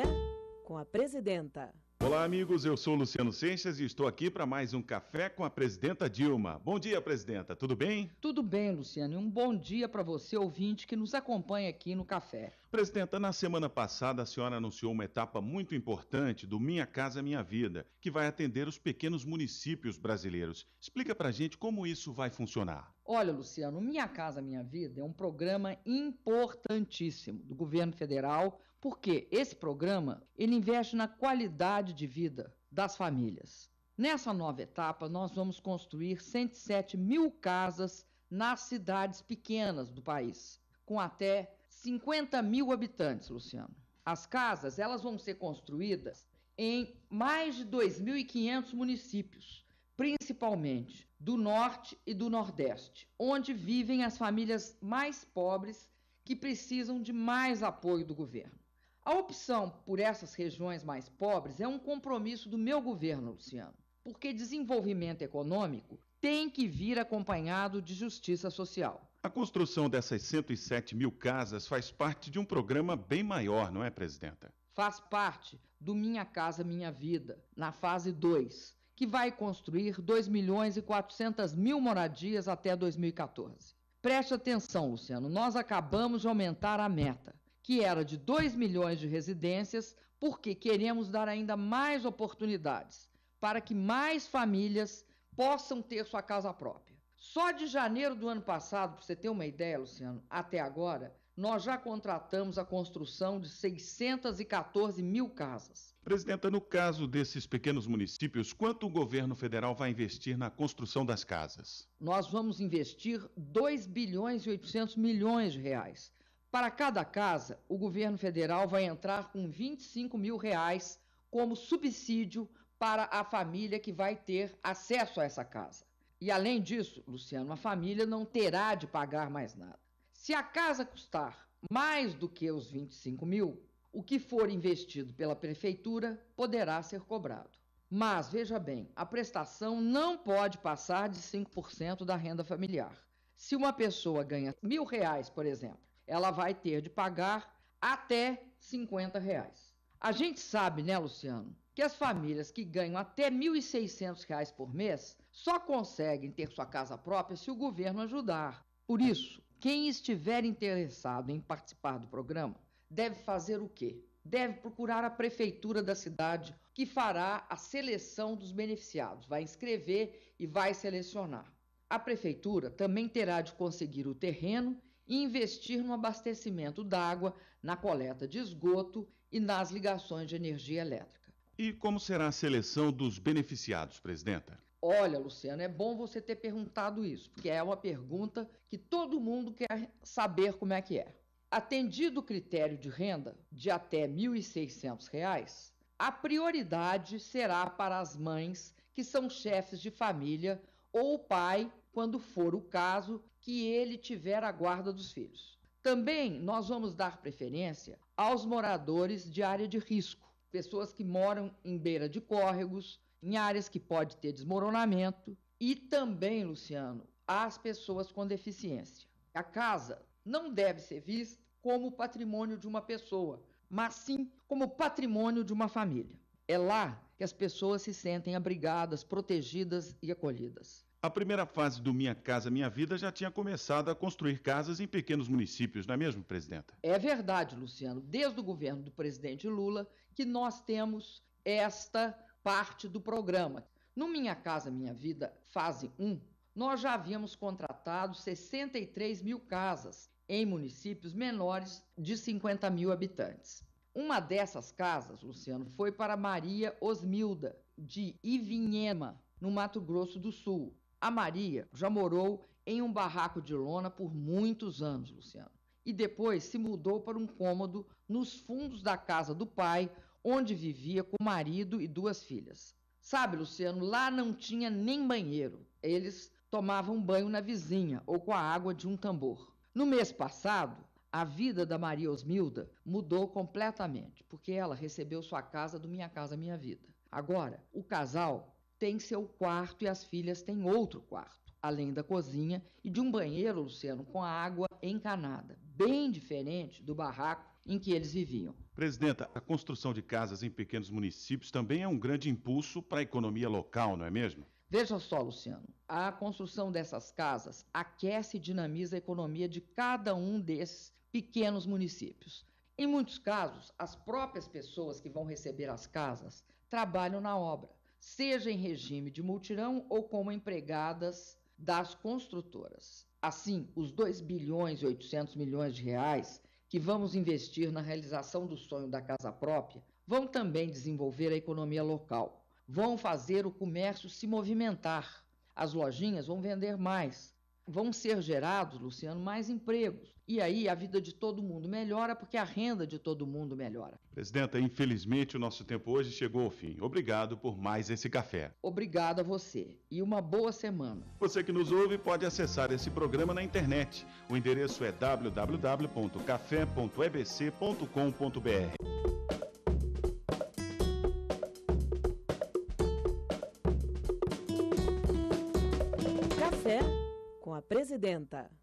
Café com a Presidenta. Olá, amigos. Eu sou Luciano Seixas e estou aqui para mais um Café com a Presidenta Dilma. Bom dia, Presidenta. Tudo bem? Tudo bem, Luciano. E um bom dia para você, ouvinte, que nos acompanha aqui no Café. Presidenta, na semana passada a senhora anunciou uma etapa muito importante do Minha Casa Minha Vida, que vai atender os pequenos municípios brasileiros. Explica para gente como isso vai funcionar. Olha, Luciano, Minha Casa Minha Vida é um programa importantíssimo do governo federal, porque esse programa ele investe na qualidade de vida das famílias. Nessa nova etapa, nós vamos construir 107 mil casas nas cidades pequenas do país, com até 50 mil habitantes, Luciano. As casas elas vão ser construídas em mais de 2.500 municípios principalmente do norte e do nordeste, onde vivem as famílias mais pobres que precisam de mais apoio do governo. A opção por essas regiões mais pobres é um compromisso do meu governo, Luciano, porque desenvolvimento econômico tem que vir acompanhado de justiça social. A construção dessas 107 mil casas faz parte de um programa bem maior, não é, presidenta? Faz parte do Minha Casa Minha Vida, na fase 2, que vai construir 2 milhões e 400 mil moradias até 2014. Preste atenção, Luciano, nós acabamos de aumentar a meta, que era de 2 milhões de residências, porque queremos dar ainda mais oportunidades para que mais famílias possam ter sua casa própria. Só de janeiro do ano passado, para você ter uma ideia, Luciano, até agora, nós já contratamos a construção de 614 mil casas. Presidenta, no caso desses pequenos municípios, quanto o governo federal vai investir na construção das casas? Nós vamos investir 2 bilhões e 800 milhões de reais. Para cada casa, o governo federal vai entrar com 25 mil reais como subsídio para a família que vai ter acesso a essa casa. E além disso, Luciano, a família não terá de pagar mais nada. Se a casa custar mais do que os 25 mil, o que for investido pela prefeitura poderá ser cobrado. Mas, veja bem, a prestação não pode passar de 5% da renda familiar. Se uma pessoa ganha mil reais, por exemplo, ela vai ter de pagar até 50 reais. A gente sabe, né, Luciano, que as famílias que ganham até R$ 1.600 por mês só conseguem ter sua casa própria se o governo ajudar. Por isso, quem estiver interessado em participar do programa deve fazer o quê? Deve procurar a prefeitura da cidade, que fará a seleção dos beneficiados, vai inscrever e vai selecionar. A prefeitura também terá de conseguir o terreno e investir no abastecimento d'água, na coleta de esgoto e nas ligações de energia elétrica. E como será a seleção dos beneficiados, presidenta? Olha, Luciano, é bom você ter perguntado isso, porque é uma pergunta que todo mundo quer saber como é que é. Atendido o critério de renda de até R$ 1.600, a prioridade será para as mães que são chefes de família ou o pai, quando for o caso, que ele tiver a guarda dos filhos. Também nós vamos dar preferência aos moradores de área de risco, pessoas que moram em beira de córregos, em áreas que pode ter desmoronamento e também, Luciano, às pessoas com deficiência. A casa não deve ser vista como patrimônio de uma pessoa, mas sim como patrimônio de uma família. É lá que as pessoas se sentem abrigadas, protegidas e acolhidas. A primeira fase do Minha Casa Minha Vida já tinha começado a construir casas em pequenos municípios, não é mesmo, presidenta? É verdade, Luciano. Desde o governo do presidente Lula que nós temos esta parte do programa. No Minha Casa Minha Vida, fase 1, nós já havíamos contratado 63 mil casas em municípios menores de 50 mil habitantes. Uma dessas casas, Luciano, foi para Maria Osmilda, de Ivinhema, no Mato Grosso do Sul. A Maria já morou em um barraco de lona por muitos anos, Luciano, e depois se mudou para um cômodo nos fundos da casa do pai, onde vivia com o marido e duas filhas. Sabe, Luciano, lá não tinha nem banheiro. Eles tomavam banho na vizinha ou com a água de um tambor. No mês passado, a vida da Maria Osmilda mudou completamente, porque ela recebeu sua casa do Minha Casa Minha Vida. Agora, o casal tem seu quarto e as filhas têm outro quarto, além da cozinha e de um banheiro, Luciano, com a água encanada, bem diferente do barraco em que eles viviam. Presidenta, a construção de casas em pequenos municípios também é um grande impulso para a economia local, não é mesmo? Veja só, Luciano, a construção dessas casas aquece e dinamiza a economia de cada um desses pequenos municípios. Em muitos casos, as próprias pessoas que vão receber as casas trabalham na obra, seja em regime de multirão ou como empregadas das construtoras. Assim, os 2 bilhões e 800 milhões de reais que vamos investir na realização do sonho da casa própria vão também desenvolver a economia local, vão fazer o comércio se movimentar, as lojinhas vão vender mais, vão ser gerados, Luciano, mais empregos, e aí a vida de todo mundo melhora porque a renda de todo mundo melhora. Presidenta, infelizmente o nosso tempo hoje chegou ao fim. Obrigado por mais esse café. Obrigado a você e uma boa semana. Você que nos ouve pode acessar esse programa na internet. O endereço é www.café.ebc.com.br. Café com a presidenta.